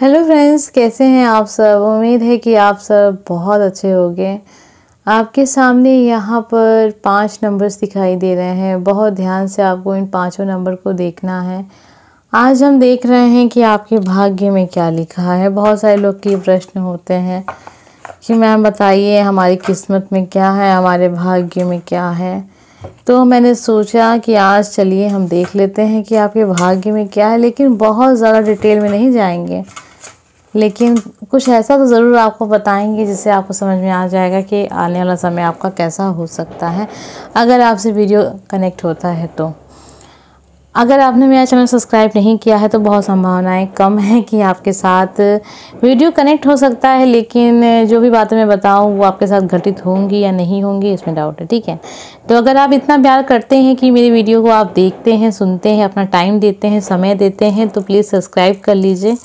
hello friends कैसे हैं आप सब उम्मीद है कि आप सब बहुत अच्छे होंगे आपके सामने यहाँ पर पांच नंबर्स दिखाई दे रहे हैं बहुत ध्यान से आपको इन पांचों नंबर को देखना है आज हम देख रहे हैं कि आपके भाग्य में क्या लिखा है बहुत सारे लोग के प्रश्न होते हैं कि मैम बताइए हमारी किस्मत में क्या है हमारे भाग्य में क्या है तो मैंने सोचा कि आज चलिए हम देख लेते हैं कि आपके भाग्य में क्या है लेकिन बहुत ज़्यादा डिटेल में नहीं जाएंगे लेकिन कुछ ऐसा तो ज़रूर आपको बताएंगे जिससे आपको समझ में आ जाएगा कि आने वाला समय आपका कैसा हो सकता है अगर आपसे वीडियो कनेक्ट होता है तो अगर आपने मेरा चैनल सब्सक्राइब नहीं किया है तो बहुत संभावनाएं कम हैं कि आपके साथ वीडियो कनेक्ट हो सकता है लेकिन जो भी बातें मैं बताऊं वो आपके साथ घटित होंगी या नहीं होंगी इसमें डाउट है ठीक है तो अगर आप इतना प्यार करते हैं कि मेरी वीडियो को आप देखते हैं सुनते हैं अपना टाइम देते हैं समय देते हैं तो प्लीज़ सब्सक्राइब कर लीजिए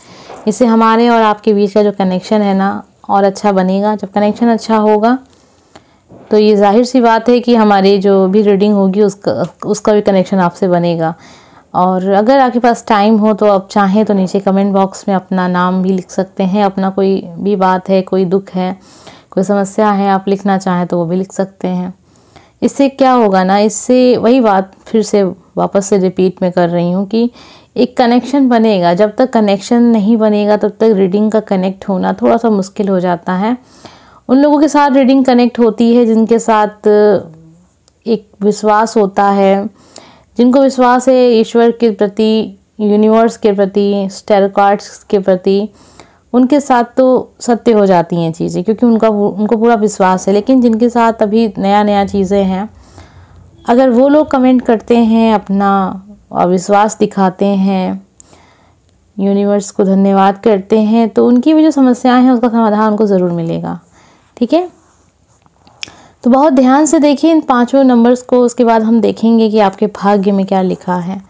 इससे हमारे और आपके बीच का जो कनेक्शन है ना और अच्छा बनेगा जब कनेक्शन अच्छा होगा तो ये जाहिर सी बात है कि हमारी जो भी रीडिंग होगी उसका उसका भी कनेक्शन आपसे बनेगा और अगर आपके पास टाइम हो तो आप चाहें तो नीचे कमेंट बॉक्स में अपना नाम भी लिख सकते हैं अपना कोई भी बात है कोई दुख है कोई समस्या है आप लिखना चाहें तो वो भी लिख सकते हैं इससे क्या होगा ना इससे वही बात फिर से वापस से रिपीट में कर रही हूँ कि एक कनेक्शन बनेगा जब तक कनेक्शन नहीं बनेगा तब तक रीडिंग का कनेक्ट होना थोड़ा सा मुश्किल हो जाता है उन लोगों के साथ रीडिंग कनेक्ट होती है जिनके साथ एक विश्वास होता है जिनको विश्वास है ईश्वर के प्रति यूनिवर्स के प्रति स्टेर के प्रति उनके साथ तो सत्य हो जाती हैं चीज़ें क्योंकि उनका उनको पूरा विश्वास है लेकिन जिनके साथ अभी नया नया चीज़ें हैं अगर वो लोग कमेंट करते हैं अपना विश्वास दिखाते हैं यूनिवर्स को धन्यवाद करते हैं तो उनकी भी जो समस्याएं हैं उसका समाधान उनको ज़रूर मिलेगा ठीक है तो बहुत ध्यान से देखिए इन पांचों नंबर्स को उसके बाद हम देखेंगे कि आपके भाग्य में क्या लिखा है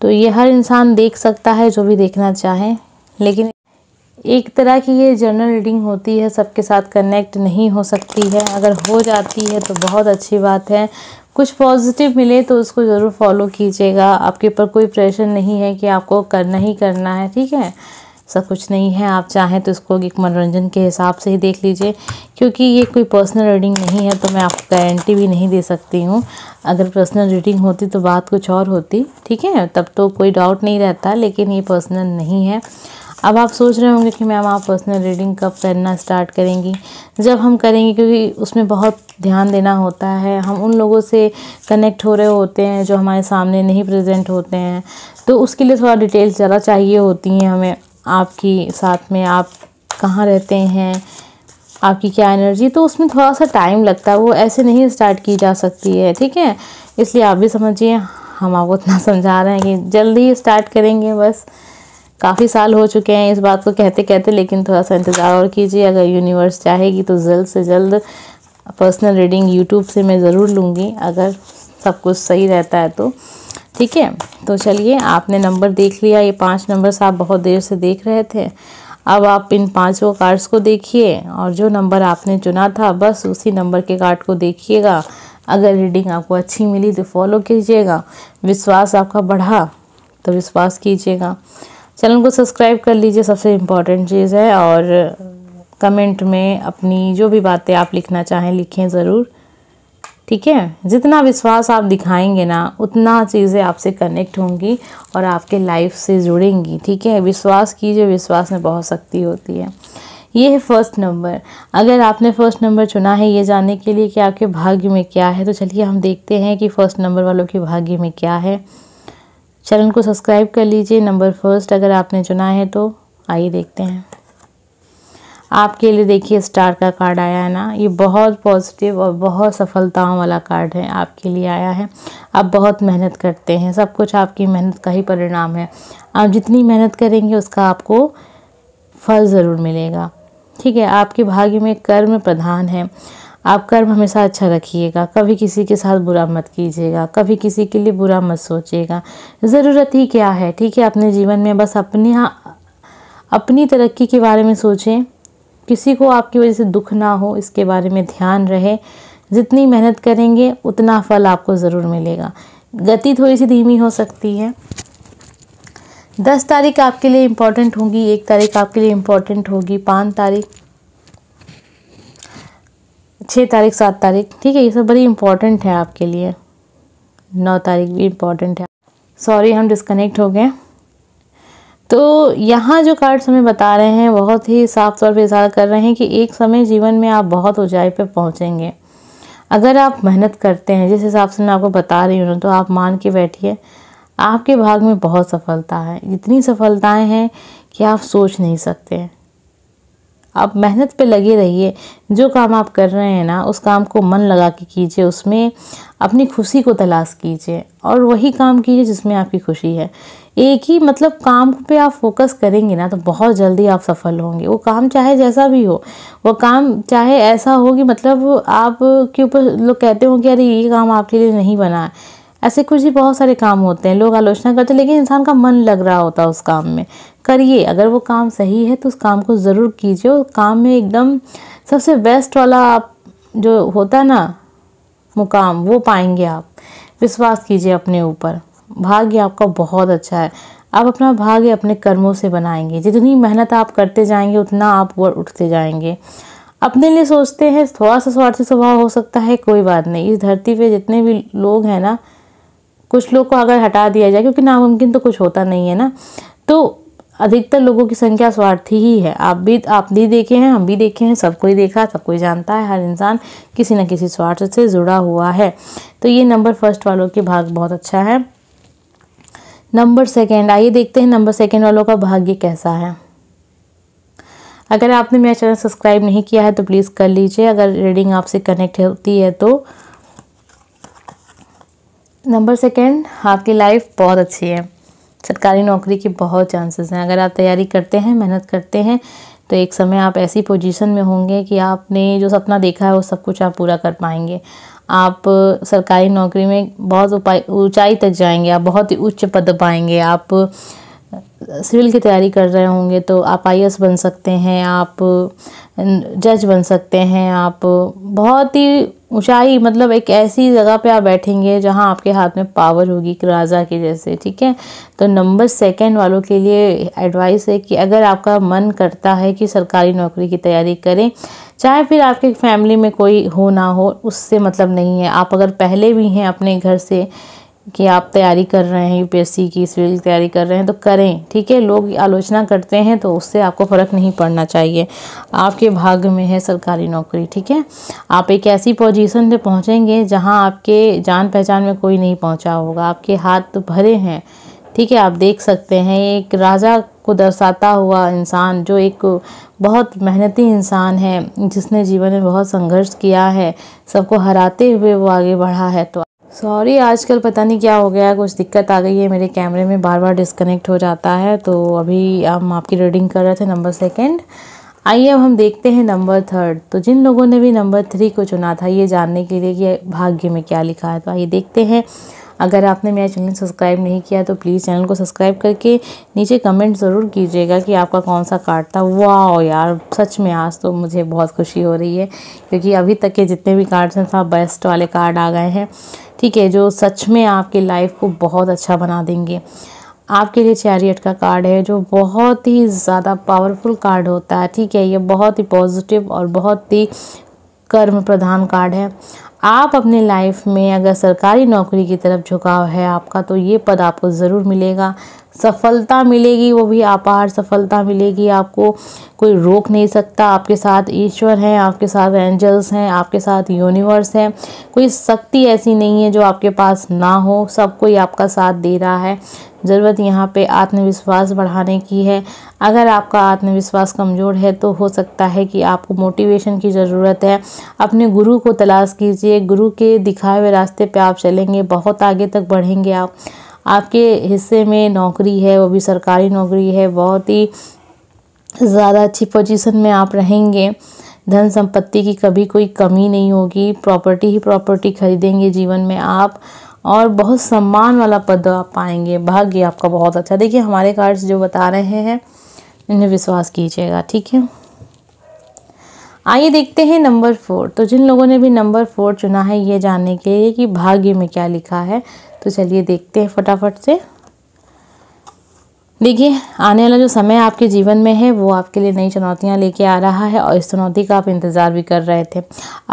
तो ये हर इंसान देख सकता है जो भी देखना चाहे लेकिन एक तरह की ये जर्नल रीडिंग होती है सबके साथ कनेक्ट नहीं हो सकती है अगर हो जाती है तो बहुत अच्छी बात है कुछ पॉजिटिव मिले तो उसको ज़रूर फॉलो कीजिएगा आपके ऊपर कोई प्रेशर नहीं है कि आपको करना ही करना है ठीक है ऐसा कुछ नहीं है आप चाहें तो इसको एक मनोरंजन के हिसाब से ही देख लीजिए क्योंकि ये कोई पर्सनल रीडिंग नहीं है तो मैं आपको गारंटी भी नहीं दे सकती हूँ अगर पर्सनल रीडिंग होती तो बात कुछ और होती ठीक है तब तो कोई डाउट नहीं रहता लेकिन ये पर्सनल नहीं है अब आप सोच रहे होंगे कि मैम आप पर्सनल रीडिंग कब करना स्टार्ट करेंगी जब हम करेंगे क्योंकि उसमें बहुत ध्यान देना होता है हम उन लोगों से कनेक्ट हो रहे होते हैं जो हमारे सामने नहीं प्रेजेंट होते हैं तो उसके लिए थोड़ा डिटेल्स ज़्यादा चाहिए होती हैं हमें आपकी साथ में आप कहाँ रहते हैं आपकी क्या एनर्जी तो उसमें थोड़ा सा टाइम लगता है वो ऐसे नहीं स्टार्ट की जा सकती है ठीक है इसलिए आप भी समझिए हम आपको इतना समझा रहे हैं कि जल्दी स्टार्ट करेंगे बस काफ़ी साल हो चुके हैं इस बात को कहते कहते लेकिन थोड़ा सा इंतज़ार और कीजिए अगर यूनिवर्स चाहेगी तो जल्द से जल्द पर्सनल रीडिंग यूट्यूब से मैं ज़रूर लूँगी अगर सब कुछ सही रहता है तो ठीक है तो चलिए आपने नंबर देख लिया ये पांच नंबर्स आप बहुत देर से देख रहे थे अब आप इन पांचों कार्ड्स को देखिए और जो नंबर आपने चुना था बस उसी नंबर के कार्ड को देखिएगा अगर रीडिंग आपको अच्छी मिली तो फॉलो कीजिएगा विश्वास आपका बढ़ा तो विश्वास कीजिएगा चैनल को सब्सक्राइब कर लीजिए सबसे इम्पॉर्टेंट चीज़ है और कमेंट में अपनी जो भी बातें आप लिखना चाहें लिखें ज़रूर ठीक है जितना विश्वास आप दिखाएंगे ना उतना चीज़ें आपसे कनेक्ट होंगी और आपके लाइफ से जुड़ेंगी ठीक है विश्वास कीजिए विश्वास में बहुत शक्ति होती है ये है फर्स्ट नंबर अगर आपने फ़र्स्ट नंबर चुना है ये जानने के लिए कि आपके भाग्य में क्या है तो चलिए हम देखते हैं कि फ़र्स्ट नंबर वालों के भाग्य में क्या है चैनल को सब्सक्राइब कर लीजिए नंबर फर्स्ट अगर आपने चुना है तो आइए देखते हैं आपके लिए देखिए स्टार का कार्ड आया है ना ये बहुत पॉजिटिव और बहुत सफलताओं वाला कार्ड है आपके लिए आया है आप बहुत मेहनत करते हैं सब कुछ आपकी मेहनत का ही परिणाम है आप जितनी मेहनत करेंगे उसका आपको फल ज़रूर मिलेगा ठीक है आपके भाग्य में कर्म प्रधान है आप कर्म हमेशा अच्छा रखिएगा कभी किसी के साथ बुरा मत कीजिएगा कभी किसी के लिए बुरा मत सोचिएगा ज़रूरत ही क्या है ठीक है अपने जीवन में बस अपने हाँ, अपनी तरक्की के बारे में सोचें किसी को आपकी वजह से दुख ना हो इसके बारे में ध्यान रहे जितनी मेहनत करेंगे उतना फल आपको ज़रूर मिलेगा गति थोड़ी सी धीमी हो सकती है दस तारीख आपके लिए इम्पॉर्टेंट होगी एक तारीख आपके लिए इम्पॉर्टेंट होगी पाँच तारीख छः तारीख सात तारीख ठीक है ये सब बड़ी इंपॉर्टेंट है आपके लिए नौ तारीख भी इम्पॉर्टेंट है सॉरी हम डिस्कनेक्ट हो गए तो यहाँ जो कार्ड्स हमें बता रहे हैं बहुत ही साफ तौर पर इजहार कर रहे हैं कि एक समय जीवन में आप बहुत ऊंचाई पर पहुँचेंगे अगर आप मेहनत करते हैं जिस हिसाब से मैं आपको बता रही हूँ तो आप मान के बैठिए आपके भाग में बहुत सफलता है इतनी सफलताएं हैं कि आप सोच नहीं सकते आप मेहनत पे लगे रहिए जो काम आप कर रहे हैं ना उस काम को मन लगा के कीजिए उसमें अपनी खुशी को तलाश कीजिए और वही काम कीजिए जिसमें आपकी खुशी है एक ही मतलब काम पे आप फोकस करेंगे ना तो बहुत जल्दी आप सफल होंगे वो काम चाहे जैसा भी हो वो काम चाहे ऐसा हो कि मतलब आप के ऊपर लोग कहते हो कि अरे ये काम आपके लिए नहीं बना है ऐसे कुछ ही बहुत सारे काम होते हैं लोग आलोचना करते हैं लेकिन इंसान का मन लग रहा होता है उस काम में करिए अगर वो काम सही है तो उस काम को ज़रूर कीजिए और काम में एकदम सबसे बेस्ट वाला आप जो होता है ना मुकाम वो पाएंगे आप विश्वास कीजिए अपने ऊपर भाग्य आपका बहुत अच्छा है आप अपना भाग्य अपने कर्मों से बनाएंगे जितनी मेहनत आप करते जाएंगे उतना आप ऊपर उठते जाएंगे अपने लिए सोचते हैं थोड़ा सा स्वार्थी स्वभाव हो सकता है कोई बात नहीं इस धरती पे जितने भी लोग हैं ना कुछ लोग को अगर हटा दिया जाए क्योंकि नामुमकिन तो कुछ होता नहीं है ना तो अधिकतर लोगों की संख्या स्वार्थी ही है आप भी आप भी देखे हैं हम भी देखे हैं सबको ही देखा सबको ही जानता है हर इंसान किसी न किसी स्वार्थ से जुड़ा हुआ है तो ये नंबर फर्स्ट वालों के भाग बहुत अच्छा है नंबर सेकेंड आइए देखते हैं नंबर सेकेंड वालों का भाग्य कैसा है अगर आपने मेरा चैनल सब्सक्राइब नहीं किया है तो प्लीज़ कर लीजिए अगर रीडिंग आपसे कनेक्ट होती है तो नंबर सेकेंड आपकी लाइफ बहुत अच्छी है सरकारी नौकरी के बहुत चांसेस हैं अगर आप तैयारी करते हैं मेहनत करते हैं तो एक समय आप ऐसी पोजीशन में होंगे कि आपने जो सपना देखा है वो सब कुछ आप पूरा कर पाएंगे आप सरकारी नौकरी में बहुत ऊंचाई तक जाएंगे आप बहुत ही उच्च पद पाएंगे आप सिविल की तैयारी कर रहे होंगे तो आप आई बन सकते हैं आप अं, जज बन सकते हैं आप बहुत ही ऊंचाई मतलब एक ऐसी जगह पे आप बैठेंगे जहां आपके हाथ में पावर होगी राजा के जैसे ठीक है तो नंबर सेकंड वालों के लिए एडवाइस है कि अगर आपका मन करता है कि सरकारी नौकरी की तैयारी करें चाहे फिर आपके फैमिली में कोई हो ना हो उससे मतलब नहीं है आप अगर पहले भी हैं अपने घर से कि आप तैयारी कर रहे हैं यूपीएससी की सिविल की तैयारी कर रहे हैं तो करें ठीक है लोग आलोचना करते हैं तो उससे आपको फ़र्क नहीं पड़ना चाहिए आपके भाग में है सरकारी नौकरी ठीक है आप एक ऐसी पोजीशन पे पहुंचेंगे जहां आपके जान पहचान में कोई नहीं पहुंचा होगा आपके हाथ तो भरे हैं ठीक है आप देख सकते हैं एक राजा को दर्शाता हुआ इंसान जो एक बहुत मेहनती इंसान है जिसने जीवन में बहुत संघर्ष किया है सबको हराते हुए वो आगे बढ़ा है तो सॉरी आजकल पता नहीं क्या हो गया कुछ दिक्कत आ गई है मेरे कैमरे में बार बार डिस्कनेक्ट हो जाता है तो अभी हम आपकी रीडिंग कर रहे थे नंबर सेकेंड आइए अब हम देखते हैं नंबर थर्ड तो जिन लोगों ने भी नंबर थ्री को चुना था ये जानने के लिए कि भाग्य में क्या लिखा है तो आइए देखते हैं अगर आपने मेरा चैनल सब्सक्राइब नहीं किया तो प्लीज़ चैनल को सब्सक्राइब करके नीचे कमेंट ज़रूर कीजिएगा कि आपका कौन सा कार्ड था वाह यार सच में आज तो मुझे बहुत खुशी हो रही है क्योंकि अभी तक के जितने भी कार्ड्स हैं सब बेस्ट वाले कार्ड आ गए हैं ठीक है जो सच में आपकी लाइफ को बहुत अच्छा बना देंगे आपके लिए चैरियट का कार्ड है जो बहुत ही ज़्यादा पावरफुल कार्ड होता है ठीक है ये बहुत ही पॉजिटिव और बहुत ही कर्म प्रधान कार्ड है आप अपने लाइफ में अगर सरकारी नौकरी की तरफ झुकाव है आपका तो ये पद आपको ज़रूर मिलेगा सफलता मिलेगी वो भी अपार सफलता मिलेगी आपको कोई रोक नहीं सकता आपके साथ ईश्वर हैं आपके साथ एंजल्स हैं आपके साथ यूनिवर्स हैं कोई शक्ति ऐसी नहीं है जो आपके पास ना हो सब कोई आपका साथ दे रहा है ज़रूरत यहाँ पे आत्मविश्वास बढ़ाने की है अगर आपका आत्मविश्वास कमज़ोर है तो हो सकता है कि आपको मोटिवेशन की ज़रूरत है अपने गुरु को तलाश कीजिए गुरु के दिखाए हुए रास्ते पे आप चलेंगे बहुत आगे तक बढ़ेंगे आप आपके हिस्से में नौकरी है वो भी सरकारी नौकरी है बहुत ही ज़्यादा अच्छी पोजीशन में आप रहेंगे धन संपत्ति की कभी कोई कमी नहीं होगी प्रॉपर्टी ही प्रॉपर्टी खरीदेंगे जीवन में आप और बहुत सम्मान वाला पद आप पाएंगे भाग्य आपका बहुत अच्छा देखिए हमारे कार्ड्स जो बता रहे हैं इन्हें विश्वास कीजिएगा ठीक है आइए देखते हैं नंबर फोर तो जिन लोगों ने भी नंबर फोर चुना है ये जानने के लिए कि भाग्य में क्या लिखा है तो चलिए देखते हैं फटाफट से देखिए आने वाला जो समय आपके जीवन में है वो आपके लिए नई चुनौतियाँ लेके आ रहा है और इस चुनौती का आप इंतज़ार भी कर रहे थे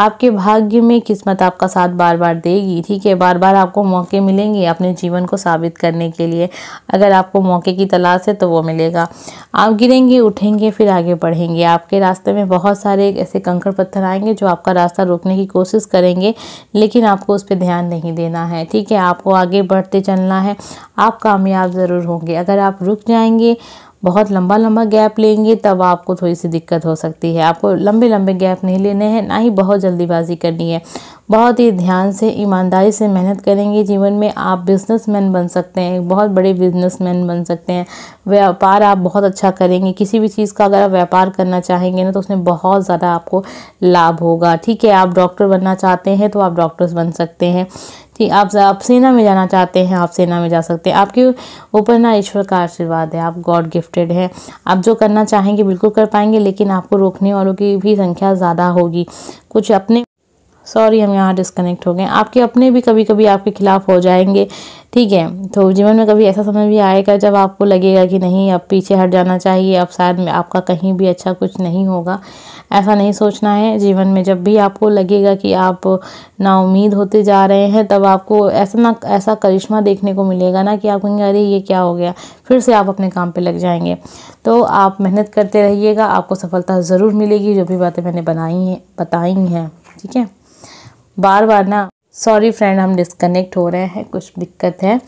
आपके भाग्य में किस्मत आपका साथ बार बार देगी ठीक है बार बार आपको मौके मिलेंगे अपने जीवन को साबित करने के लिए अगर आपको मौके की तलाश है तो वो मिलेगा आप गिरेंगे उठेंगे फिर आगे बढ़ेंगे आपके रास्ते में बहुत सारे ऐसे कंकड़ पत्थर आएंगे जो आपका रास्ता रोकने की कोशिश करेंगे लेकिन आपको उस पर ध्यान नहीं देना है ठीक है आपको आगे बढ़ते चलना है आप कामयाब ज़रूर होंगे अगर आप रुक रुक जाएंगे बहुत लंबा लंबा गैप लेंगे तब आपको थोड़ी सी दिक्कत हो सकती है आपको लंबे लंबे गैप नहीं लेने हैं ना ही बहुत जल्दीबाजी करनी है बहुत ही ध्यान से ईमानदारी से मेहनत करेंगे जीवन में आप बिजनेसमैन बन सकते हैं बहुत बड़े बिजनेसमैन बन सकते हैं व्यापार आप बहुत अच्छा करेंगे किसी भी चीज़ का अगर आप व्यापार करना चाहेंगे ना तो उसमें बहुत ज़्यादा आपको लाभ होगा ठीक है आप डॉक्टर बनना चाहते हैं तो आप डॉक्टर्स बन सकते हैं ठीक आप आप सेना में जाना चाहते हैं आप सेना में जा सकते हैं आपके ऊपर ना ईश्वर का आशीर्वाद है आप गॉड गिफ्टेड हैं आप जो करना चाहेंगे बिल्कुल कर पाएंगे लेकिन आपको रोकने वालों की भी संख्या ज़्यादा होगी कुछ अपने सॉरी हम यहाँ डिस्कनेक्ट हो गए आपके अपने भी कभी कभी आपके खिलाफ हो जाएंगे ठीक है तो जीवन में कभी ऐसा समय भी आएगा जब आपको लगेगा कि नहीं अब पीछे हट जाना चाहिए अब शायद आपका कहीं भी अच्छा कुछ नहीं होगा ऐसा नहीं सोचना है जीवन में जब भी आपको लगेगा कि आप नाउमीद होते जा रहे हैं तब आपको ऐसा ना ऐसा करिश्मा देखने को मिलेगा ना कि आप कहेंगे अरे ये क्या हो गया फिर से आप अपने काम पर लग जाएंगे तो आप मेहनत करते रहिएगा आपको सफलता ज़रूर मिलेगी जो भी बातें मैंने बनाई हैं बताई हैं ठीक है बार बार ना सॉरी फ्रेंड हम डिस्कनेक्ट हो रहे हैं कुछ दिक्कत है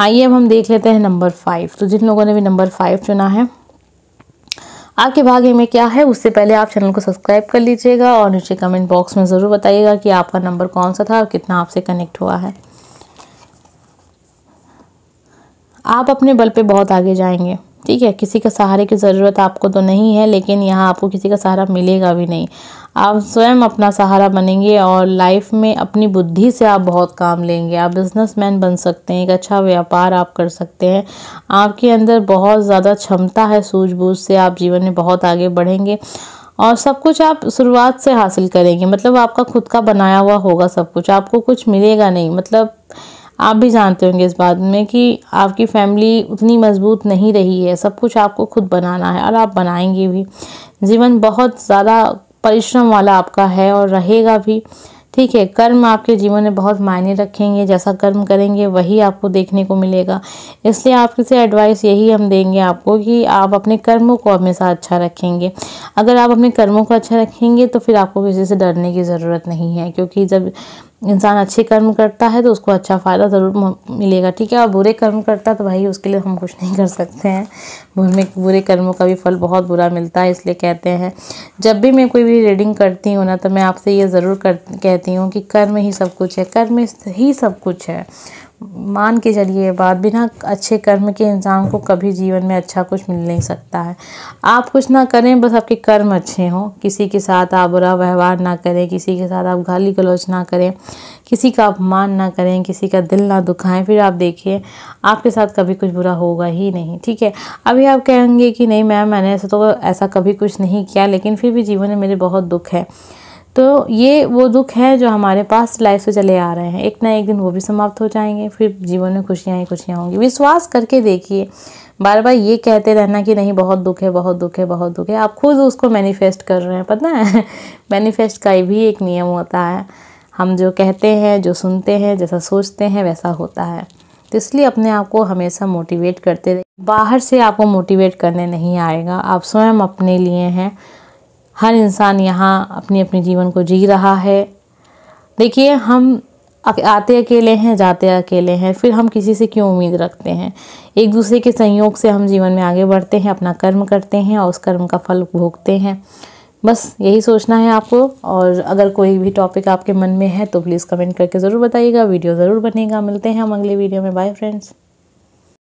आइए अब हम देख लेते हैं नंबर फाइव तो जिन लोगों ने भी नंबर फाइव चुना है आपके भाग्य में क्या है उससे पहले आप चैनल को सब्सक्राइब कर लीजिएगा और नीचे कमेंट बॉक्स में ज़रूर बताइएगा कि आपका नंबर कौन सा था और कितना आपसे कनेक्ट हुआ है आप अपने बल पे बहुत आगे जाएंगे ठीक है किसी के सहारे की ज़रूरत आपको तो नहीं है लेकिन यहाँ आपको किसी का सहारा मिलेगा भी नहीं आप स्वयं अपना सहारा बनेंगे और लाइफ में अपनी बुद्धि से आप बहुत काम लेंगे आप बिजनेसमैन बन सकते हैं एक अच्छा व्यापार आप कर सकते हैं आपके अंदर बहुत ज़्यादा क्षमता है सूझबूझ से आप जीवन में बहुत आगे बढ़ेंगे और सब कुछ आप शुरुआत से हासिल करेंगे मतलब आपका खुद का बनाया हुआ होगा सब कुछ आपको कुछ मिलेगा नहीं मतलब आप भी जानते होंगे इस बात में कि आपकी फैमिली उतनी मजबूत नहीं रही है सब कुछ आपको खुद बनाना है और आप बनाएंगे भी जीवन बहुत ज़्यादा परिश्रम वाला आपका है और रहेगा भी ठीक है कर्म आपके जीवन में बहुत मायने रखेंगे जैसा कर्म करेंगे वही आपको देखने को मिलेगा इसलिए आपके से एडवाइस यही हम देंगे आपको कि आप अपने कर्मों को हमेशा अच्छा रखेंगे अगर आप अपने कर्मों को अच्छा रखेंगे तो फिर आपको किसी से डरने की ज़रूरत नहीं है क्योंकि जब इंसान अच्छे कर्म करता है तो उसको अच्छा फ़ायदा ज़रूर मिलेगा ठीक है और बुरे कर्म करता है तो भाई उसके लिए हम कुछ नहीं कर सकते हैं बुरे बुरे कर्मों का भी फल बहुत बुरा मिलता है इसलिए कहते हैं जब भी मैं कोई भी रीडिंग करती हूँ ना तो मैं आपसे ये ज़रूर कर कहती हूँ कि कर्म ही सब कुछ है कर्म ही सब कुछ है मान के चलिए बात बिना अच्छे कर्म के इंसान को कभी जीवन में अच्छा कुछ मिल नहीं सकता है आप कुछ ना करें बस आपके कर्म अच्छे हों किसी के साथ आप बुरा व्यवहार ना करें किसी के साथ आप गाली गलौच ना करें किसी का अपमान ना करें किसी का दिल ना दुखाएं फिर आप देखिए आपके साथ कभी कुछ बुरा होगा ही नहीं ठीक है अभी आप कहेंगे कि नहीं मैम मैंने ऐसा तो ऐसा कभी कुछ नहीं किया लेकिन फिर भी जीवन में मेरे बहुत दुख है तो ये वो दुख है जो हमारे पास लाइफ से चले आ रहे हैं एक ना एक दिन वो भी समाप्त हो जाएंगे फिर जीवन में खुशियाँ ही खुशियाँ होंगी विश्वास करके देखिए बार बार ये कहते रहना कि नहीं बहुत दुख है बहुत दुख है बहुत दुख है आप खुद उसको मैनिफेस्ट कर रहे हैं पता है मैनिफेस्ट का भी एक नियम होता है हम जो कहते हैं जो सुनते हैं जैसा सोचते हैं वैसा होता है तो इसलिए अपने आप को हमेशा मोटिवेट करते रहिए बाहर से आपको मोटिवेट करने नहीं आएगा आप स्वयं अपने लिए हैं हर इंसान यहाँ अपने अपने जीवन को जी रहा है देखिए हम आते अकेले हैं जाते अकेले हैं फिर हम किसी से क्यों उम्मीद रखते हैं एक दूसरे के संयोग से हम जीवन में आगे बढ़ते हैं अपना कर्म करते हैं और उस कर्म का फल भोगते हैं बस यही सोचना है आपको और अगर कोई भी टॉपिक आपके मन में है तो प्लीज़ कमेंट करके ज़रूर बताइएगा वीडियो ज़रूर बनेगा मिलते हैं हम अगले वीडियो में बाय फ्रेंड्स